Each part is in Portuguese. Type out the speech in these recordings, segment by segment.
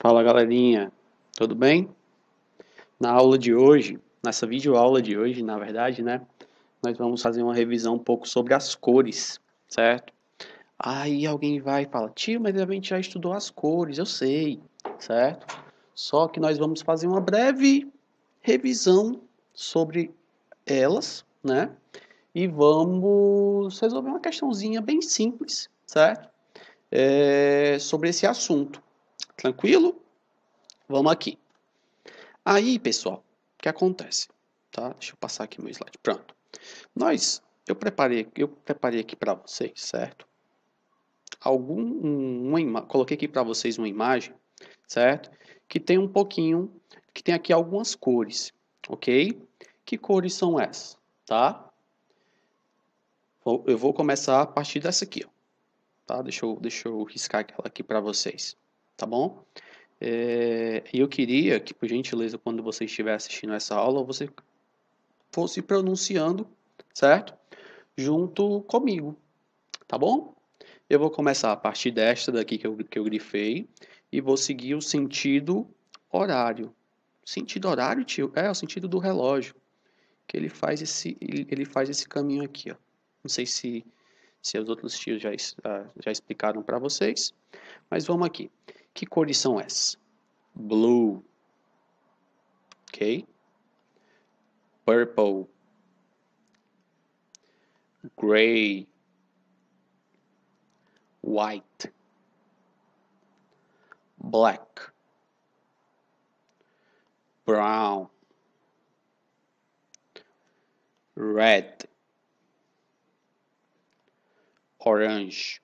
Fala galerinha, tudo bem? Na aula de hoje, nessa videoaula de hoje, na verdade, né, nós vamos fazer uma revisão um pouco sobre as cores, certo? Aí alguém vai e fala, tio, mas a gente já estudou as cores, eu sei, certo? Só que nós vamos fazer uma breve revisão sobre elas, né? E vamos resolver uma questãozinha bem simples, certo? É, sobre esse assunto. Tranquilo? Vamos aqui. Aí, pessoal, o que acontece? Tá? Deixa eu passar aqui meu slide. Pronto. Nós, eu preparei, eu preparei aqui para vocês, certo? Algum, um, uma, coloquei aqui para vocês uma imagem, certo? Que tem um pouquinho, que tem aqui algumas cores, ok? Que cores são essas, tá? Eu vou começar a partir dessa aqui, ó. Tá? Deixa eu, deixa eu riscar aquela aqui para vocês tá bom? É, e é, eu queria que, por gentileza, quando você estiver assistindo essa aula, você fosse pronunciando, certo? Junto comigo, tá bom? Eu vou começar a partir desta daqui que eu, que eu grifei e vou seguir o sentido horário. Sentido horário, tio? É, o sentido do relógio. Que ele faz esse, ele faz esse caminho aqui, ó. Não sei se, se os outros tios já, ah, já explicaram para vocês, mas vamos aqui. Que cores são essas? Blue, ok? Purple, gray, white, black, brown, red, orange,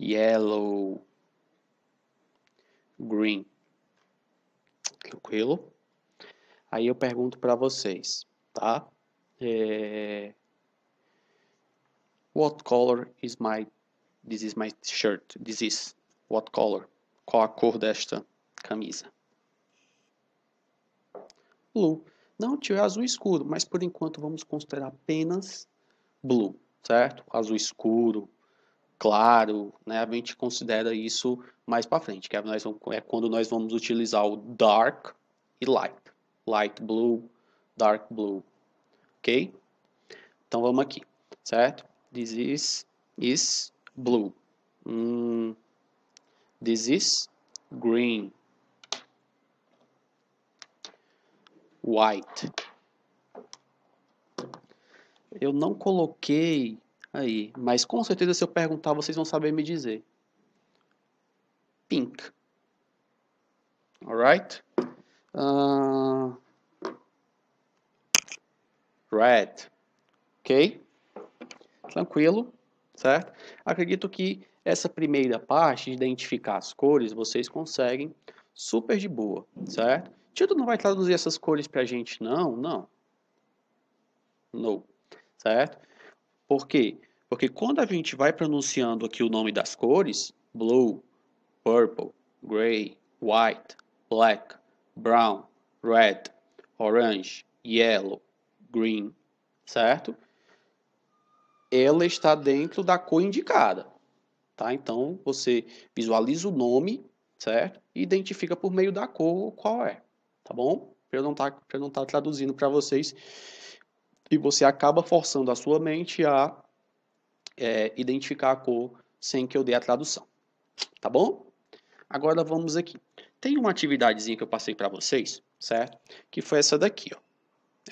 yellow, green. Tranquilo? Aí eu pergunto para vocês, tá? É... What color is my this is my shirt? This is what color? Qual a cor desta camisa? Blue. Não tiver é azul escuro, mas por enquanto vamos considerar apenas blue, certo? Azul escuro, claro, né? A gente considera isso mais para frente, que é, nós vamos, é quando nós vamos utilizar o dark e light. Light blue, dark blue, ok? Então vamos aqui, certo? This is, is blue. Hum. this is green. White. Eu não coloquei aí. Mas com certeza, se eu perguntar, vocês vão saber me dizer. Pink. Alright? Uh... Red. Ok? Tranquilo, certo? Acredito que essa primeira parte de identificar as cores vocês conseguem super de boa, certo? Tito não vai traduzir essas cores pra gente, não? Não. Não. Certo? Por quê? Porque quando a gente vai pronunciando aqui o nome das cores, blue, purple, gray, white, black, brown, red, orange, yellow, green, certo? Ela está dentro da cor indicada, tá? Então você visualiza o nome, certo? E identifica por meio da cor qual é, tá bom? Para eu não tá, tá traduzindo para vocês e você acaba forçando a sua mente a é, identificar a cor sem que eu dê a tradução. Tá bom? Agora vamos aqui. Tem uma atividadezinha que eu passei para vocês, certo? Que foi essa daqui, ó.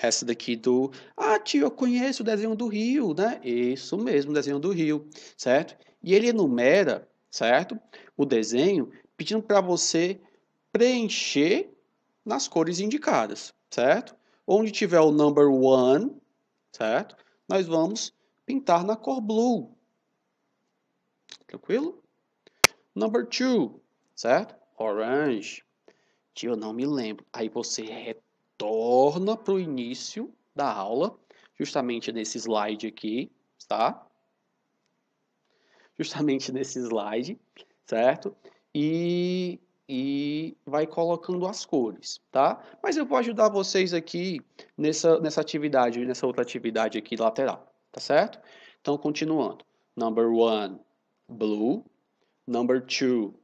Essa daqui do. Ah, tio, eu conheço o desenho do rio, né? Isso mesmo, o desenho do rio, certo? E ele enumera, certo? O desenho pedindo para você preencher nas cores indicadas, certo? Onde tiver o number one, certo? Nós vamos pintar na cor blue. Tranquilo? Number two, certo? Orange. Tio, eu não me lembro. Aí você retorna para o início da aula, justamente nesse slide aqui, tá? Justamente nesse slide, certo? E e vai colocando as cores, tá? Mas eu vou ajudar vocês aqui nessa, nessa atividade, nessa outra atividade aqui lateral, tá certo? Então, continuando. Number one, blue. Number two,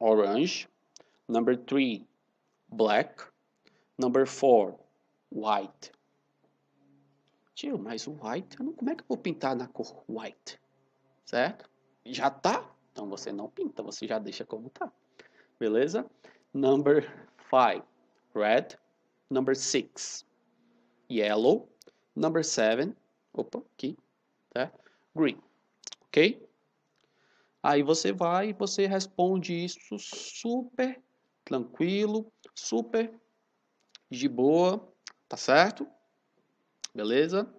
orange. Number three, black. Number four, white. Tio, mas o white, como é que eu vou pintar na cor white? Certo? Já tá? Então você não pinta, você já deixa como tá beleza? Number five, red. Number six, yellow. Number seven, opa, aqui, tá? Green, ok? Aí você vai e você responde isso super tranquilo, super de boa, tá certo? Beleza?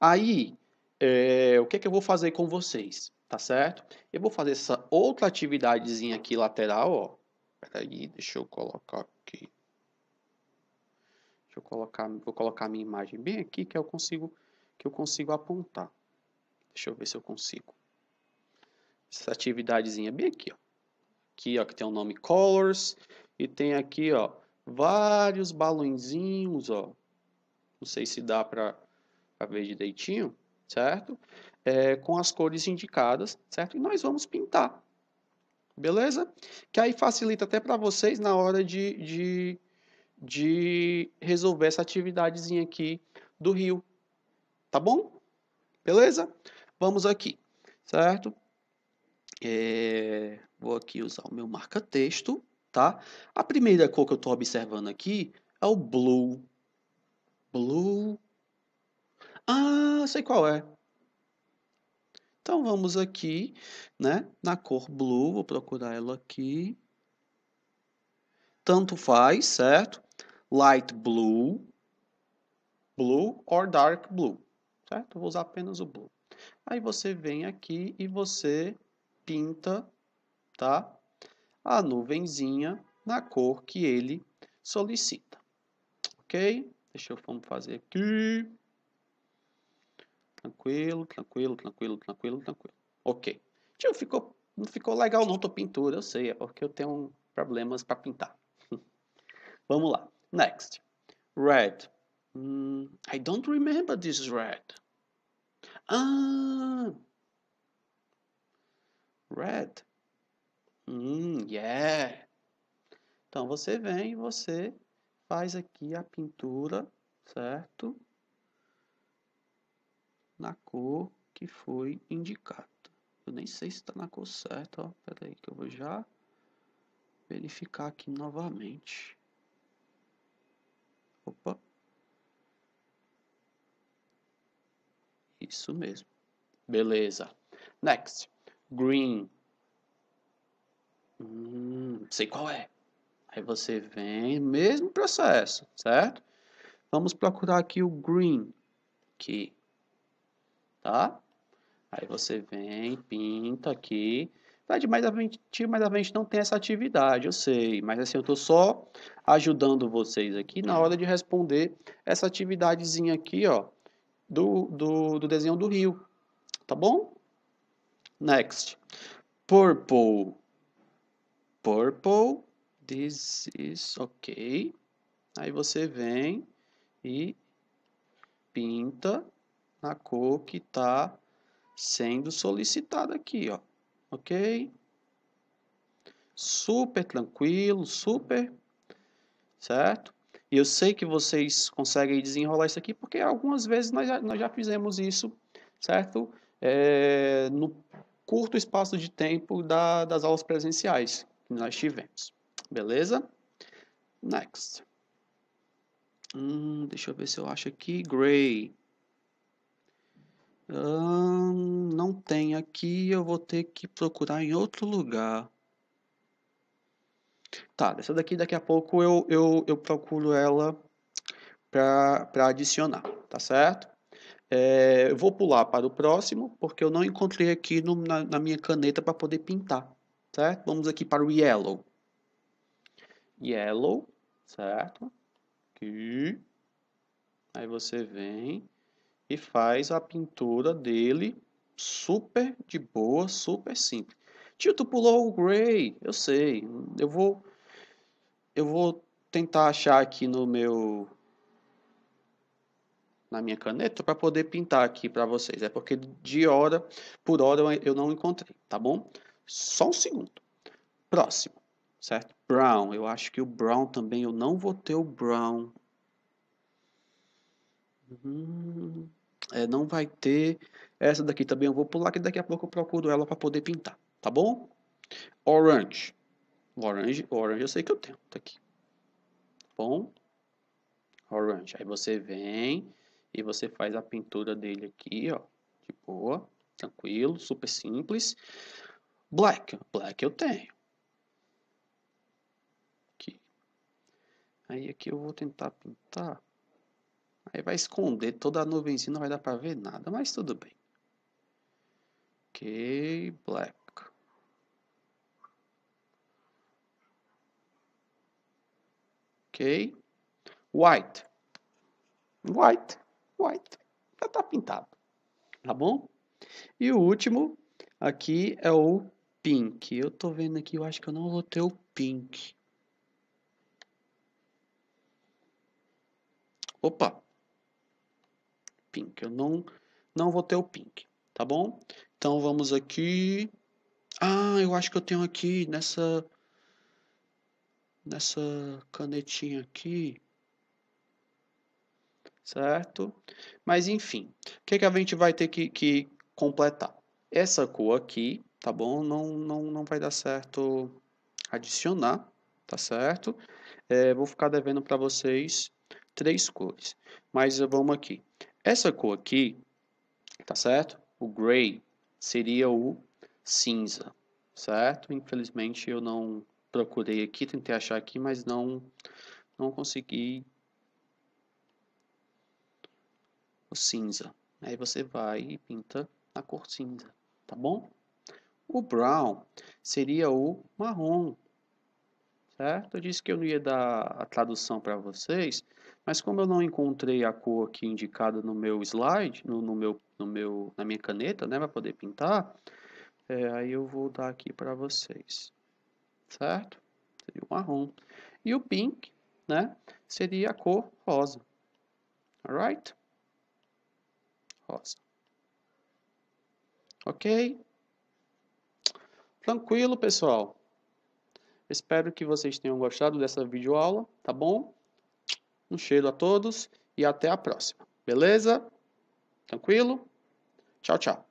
Aí, é, o que, é que eu vou fazer com vocês, tá certo? Eu vou fazer essa outra atividadezinha aqui lateral, ó. Peraí, deixa eu colocar aqui. Deixa eu colocar, vou colocar a minha imagem bem aqui que eu consigo que eu consigo apontar. Deixa eu ver se eu consigo. Essa atividadezinha bem aqui, ó. Aqui, ó, que tem o nome Colors e tem aqui, ó, vários balãozinhos, ó. Não sei se dá para ver direitinho, certo? É, com as cores indicadas, certo? E nós vamos pintar beleza? Que aí facilita até para vocês na hora de, de, de resolver essa atividadezinha aqui do rio, tá bom? Beleza? Vamos aqui, certo? É, vou aqui usar o meu marca-texto, tá? A primeira cor que eu estou observando aqui é o blue. Blue. Ah, sei qual é. Então vamos aqui, né, na cor blue, vou procurar ela aqui. Tanto faz, certo? Light blue, blue or dark blue, certo? vou usar apenas o blue. Aí você vem aqui e você pinta, tá? A nuvenzinha na cor que ele solicita, ok? Deixa eu fazer aqui. Tranquilo, tranquilo, tranquilo, tranquilo, tranquilo. Ok. Tio, ficou, não ficou legal não tua pintura, eu sei, é porque eu tenho problemas para pintar. Vamos lá. Next. Red. Hmm, I don't remember this red. Ah! Red. Hum, yeah. Então você vem e você faz aqui a pintura, certo? na cor que foi indicado. Eu nem sei se está na cor certa, ó. Pera aí que eu vou já verificar aqui novamente. Opa. Isso mesmo. Beleza. Next. Green. Hum, sei qual é. Aí você vem, mesmo processo, certo? Vamos procurar aqui o green. Aqui tá? Aí você vem, pinta aqui. Tá, de mais à frente, a à não tem essa atividade, eu sei. Mas assim, eu estou só ajudando vocês aqui na hora de responder essa atividadezinha aqui, ó. Do, do, do desenho do rio, tá bom? Next. Purple. Purple. This is ok. Aí você vem e pinta na cor que está sendo solicitada aqui, ó. Ok? Super tranquilo, super, certo? E eu sei que vocês conseguem desenrolar isso aqui, porque algumas vezes nós já, nós já fizemos isso, certo? É, no curto espaço de tempo da, das aulas presenciais que nós tivemos. Beleza? Next. Hum, deixa eu ver se eu acho aqui. Gray. Hum, não tem aqui, eu vou ter que procurar em outro lugar. Tá, essa daqui daqui a pouco eu, eu, eu procuro ela para adicionar, tá certo? É, eu vou pular para o próximo, porque eu não encontrei aqui no, na, na minha caneta para poder pintar, certo? Vamos aqui para o yellow. Yellow, certo? Aqui. Aí você vem e faz a pintura dele super de boa, super simples. Tio, tu pulou o Gray, eu sei. Eu vou eu vou tentar achar aqui no meu na minha caneta para poder pintar aqui para vocês. É porque de hora por hora eu não encontrei, tá bom? Só um segundo. Próximo, certo? Brown. Eu acho que o brown também eu não vou ter o brown. Hum. É, não vai ter. Essa daqui também eu vou pular, que daqui a pouco eu procuro ela para poder pintar, tá bom? Orange. Orange, orange eu sei que eu tenho, tá aqui. Tá bom, orange. Aí você vem e você faz a pintura dele aqui, ó, de boa, tranquilo, super simples. Black, black eu tenho. Aqui. Aí aqui eu vou tentar pintar Aí vai esconder toda a nuvenzinha, não vai dar para ver nada, mas tudo bem. Ok, black. Ok. White. White. White. Já tá pintado. Tá bom? E o último aqui é o pink. Eu tô vendo aqui, eu acho que eu não lotei o pink. Opa, pink. Eu não, não vou ter o pink, tá bom? Então vamos aqui. Ah, eu acho que eu tenho aqui nessa nessa canetinha aqui, certo? Mas enfim, o que, que a gente vai ter que, que completar? Essa cor aqui, tá bom? Não, não, não vai dar certo adicionar, tá certo? É, vou ficar devendo para vocês três cores, mas vamos aqui. Essa cor aqui, tá certo? O gray seria o cinza, certo? Infelizmente eu não procurei aqui, tentei achar aqui, mas não, não consegui o cinza. Aí você vai e pinta a cor cinza, tá bom? O brown seria o marrom, certo? Eu disse que eu não ia dar a tradução para vocês, mas como eu não encontrei a cor aqui indicada no meu slide, no, no meu, no meu, na minha caneta, né, para poder pintar, é, aí eu vou dar aqui para vocês, certo? Seria o marrom. E o pink, né, seria a cor rosa, alright? Rosa. Ok? Tranquilo, pessoal? Espero que vocês tenham gostado dessa videoaula, tá bom? Um cheiro a todos e até a próxima. Beleza? Tranquilo? Tchau, tchau.